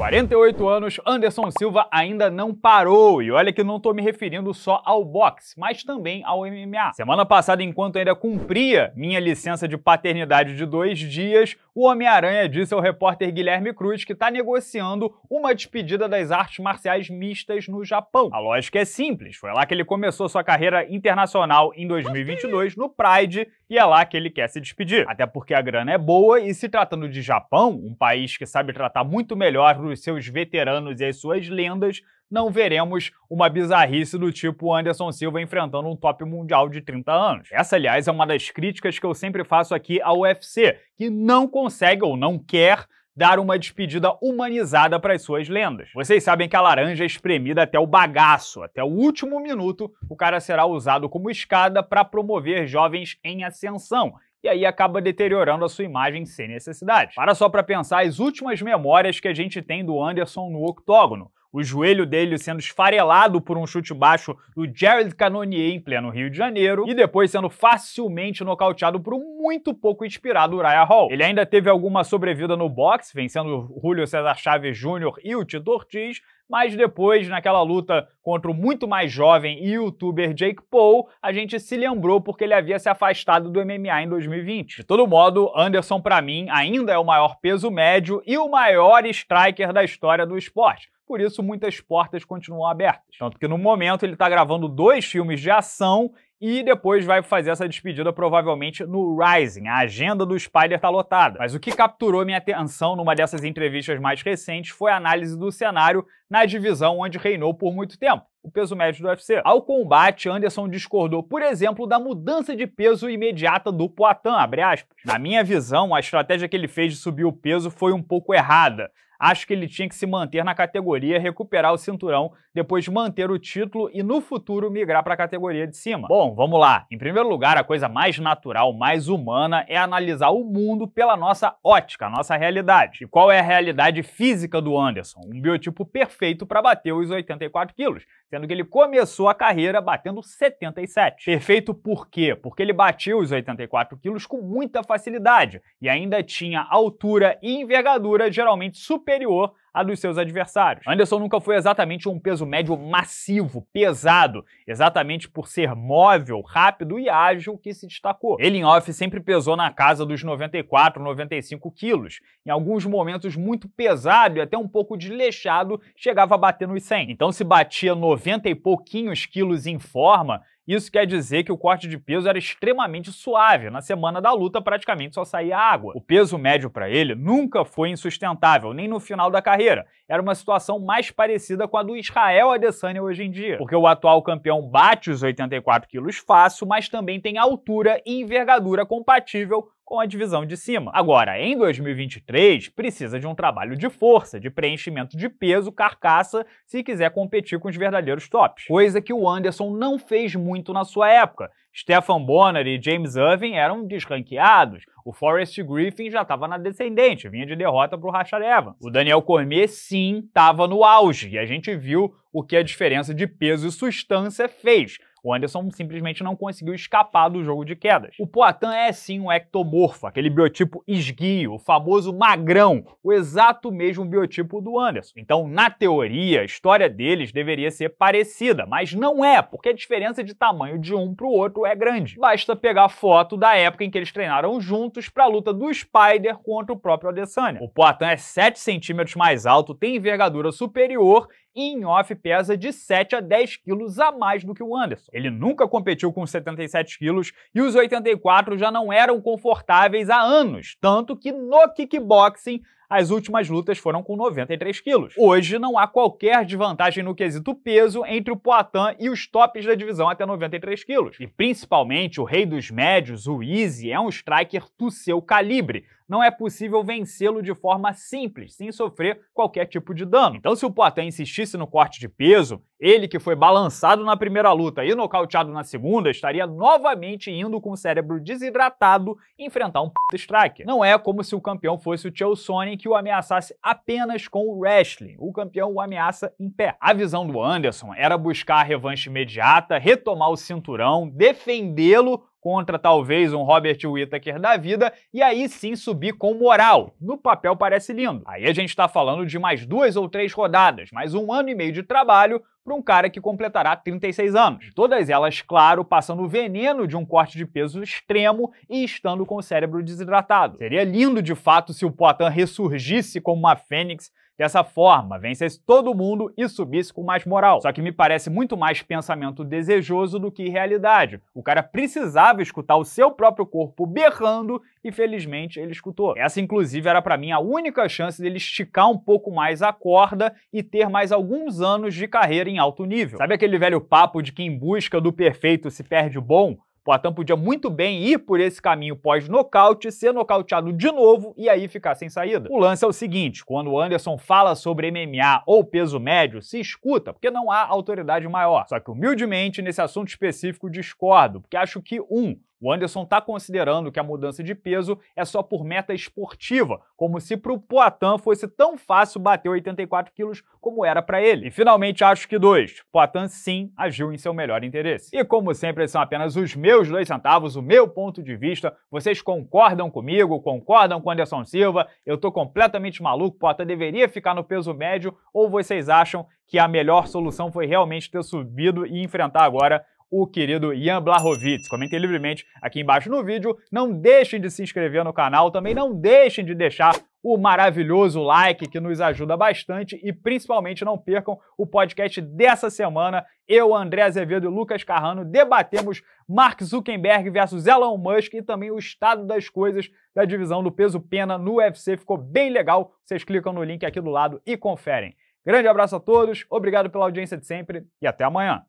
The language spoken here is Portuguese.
48 anos, Anderson Silva ainda não parou. E olha que não tô me referindo só ao boxe, mas também ao MMA. Semana passada, enquanto ainda cumpria minha licença de paternidade de dois dias, o Homem-Aranha disse ao repórter Guilherme Cruz que está negociando uma despedida das artes marciais mistas no Japão. A lógica é simples, foi lá que ele começou sua carreira internacional em 2022 no Pride e é lá que ele quer se despedir. Até porque a grana é boa e se tratando de Japão, um país que sabe tratar muito melhor os seus veteranos e as suas lendas, não veremos uma bizarrice do tipo Anderson Silva enfrentando um top mundial de 30 anos. Essa, aliás, é uma das críticas que eu sempre faço aqui ao UFC, que não consegue ou não quer dar uma despedida humanizada para as suas lendas. Vocês sabem que a laranja é espremida até o bagaço, até o último minuto, o cara será usado como escada para promover jovens em ascensão. E aí acaba deteriorando a sua imagem sem necessidade. Para só para pensar as últimas memórias que a gente tem do Anderson no octógono o joelho dele sendo esfarelado por um chute baixo do Jared Cannonier em pleno Rio de Janeiro e depois sendo facilmente nocauteado por um muito pouco inspirado Uriah Hall. Ele ainda teve alguma sobrevida no boxe, vencendo o Julio César Chaves Jr. e o Tito Ortiz, mas depois, naquela luta contra o muito mais jovem youtuber Jake Paul, a gente se lembrou porque ele havia se afastado do MMA em 2020. De todo modo, Anderson, para mim, ainda é o maior peso médio e o maior striker da história do esporte. Por isso, muitas portas continuam abertas. Tanto que no momento ele está gravando dois filmes de ação e depois vai fazer essa despedida provavelmente no Rising. A agenda do Spider tá lotada. Mas o que capturou minha atenção numa dessas entrevistas mais recentes foi a análise do cenário na divisão onde reinou por muito tempo, o peso médio do UFC. Ao combate, Anderson discordou, por exemplo, da mudança de peso imediata do Poitin, Na minha visão, a estratégia que ele fez de subir o peso foi um pouco errada. Acho que ele tinha que se manter na categoria, recuperar o cinturão, depois manter o título e no futuro migrar para a categoria de cima. Bom, vamos lá. Em primeiro lugar, a coisa mais natural, mais humana é analisar o mundo pela nossa ótica, a nossa realidade. E qual é a realidade física do Anderson? Um biotipo perfeito feito para bater os 84 quilos, sendo que ele começou a carreira batendo 77. Perfeito por quê? Porque ele bateu os 84 quilos com muita facilidade e ainda tinha altura e envergadura geralmente superior a dos seus adversários. Anderson nunca foi exatamente um peso médio massivo, pesado, exatamente por ser móvel, rápido e ágil que se destacou. Ele em off sempre pesou na casa dos 94, 95 quilos. Em alguns momentos muito pesado e até um pouco desleixado, chegava a bater nos 100. Então se batia 90 e pouquinhos quilos em forma, isso quer dizer que o corte de peso era extremamente suave, na semana da luta praticamente só saía água. O peso médio para ele nunca foi insustentável, nem no final da carreira. Era uma situação mais parecida com a do Israel Adesanya hoje em dia, porque o atual campeão bate os 84 quilos fácil, mas também tem altura e envergadura compatível com a divisão de cima. Agora, em 2023, precisa de um trabalho de força, de preenchimento de peso, carcaça, se quiser competir com os verdadeiros tops. Coisa que o Anderson não fez muito na sua época. Stefan Bonner e James Irving eram desranqueados. O Forrest Griffin já estava na descendente, vinha de derrota para o Rachel Evans. O Daniel Cormier, sim, estava no auge, e a gente viu o que a diferença de peso e substância fez. O Anderson simplesmente não conseguiu escapar do jogo de quedas. O Poitin é sim um ectomorfo, aquele biotipo esguio, o famoso magrão, o exato mesmo biotipo do Anderson. Então, na teoria, a história deles deveria ser parecida, mas não é, porque a diferença de tamanho de um para o outro é grande. Basta pegar foto da época em que eles treinaram juntos para a luta do Spider contra o próprio Adesanya. O Poitin é 7 centímetros mais alto, tem envergadura superior e em off pesa de 7 a 10 quilos a mais do que o Anderson. Ele nunca competiu com 77 quilos e os 84 já não eram confortáveis há anos, tanto que no kickboxing as últimas lutas foram com 93 quilos. Hoje não há qualquer desvantagem no quesito peso entre o Poitin e os tops da divisão até 93 quilos. E principalmente o rei dos médios, o Easy, é um striker do seu calibre não é possível vencê-lo de forma simples, sem sofrer qualquer tipo de dano. Então, se o Poitin insistisse no corte de peso, ele que foi balançado na primeira luta e nocauteado na segunda, estaria novamente indo com o cérebro desidratado enfrentar um p*** striker. Não é como se o campeão fosse o Chael Sonnen, que o ameaçasse apenas com o wrestling. O campeão o ameaça em pé. A visão do Anderson era buscar a revanche imediata, retomar o cinturão, defendê-lo contra talvez um Robert Whittaker da vida e aí sim subir com moral. No papel parece lindo. Aí a gente está falando de mais duas ou três rodadas, mais um ano e meio de trabalho para um cara que completará 36 anos. Todas elas, claro, passando o veneno de um corte de peso extremo e estando com o cérebro desidratado. Seria lindo de fato se o Poitin ressurgisse como uma fênix Dessa forma, vencesse todo mundo e subisse com mais moral. Só que me parece muito mais pensamento desejoso do que realidade. O cara precisava escutar o seu próprio corpo berrando e felizmente ele escutou. Essa inclusive era para mim a única chance dele esticar um pouco mais a corda e ter mais alguns anos de carreira em alto nível. Sabe aquele velho papo de que em busca do perfeito se perde o bom? Poitin podia muito bem ir por esse caminho pós-nocaute, ser nocauteado de novo e aí ficar sem saída. O lance é o seguinte: quando o Anderson fala sobre MMA ou peso médio, se escuta, porque não há autoridade maior. Só que humildemente, nesse assunto específico, discordo, porque acho que um o Anderson está considerando que a mudança de peso é só por meta esportiva, como se para o Poitin fosse tão fácil bater 84 quilos como era para ele. E finalmente acho que dois. Poitin sim agiu em seu melhor interesse. E como sempre, são apenas os meus dois centavos, o meu ponto de vista. Vocês concordam comigo? Concordam com Anderson Silva? Eu tô completamente maluco. Poitin deveria ficar no peso médio? Ou vocês acham que a melhor solução foi realmente ter subido e enfrentar agora o querido Ian Blachowicz. Comentem livremente aqui embaixo no vídeo. Não deixem de se inscrever no canal, também não deixem de deixar o maravilhoso like que nos ajuda bastante e principalmente não percam o podcast dessa semana. Eu, André Azevedo e Lucas Carrano debatemos Mark Zuckerberg versus Elon Musk e também o estado das coisas da divisão do peso pena no UFC. Ficou bem legal. Vocês clicam no link aqui do lado e conferem. Grande abraço a todos, obrigado pela audiência de sempre e até amanhã.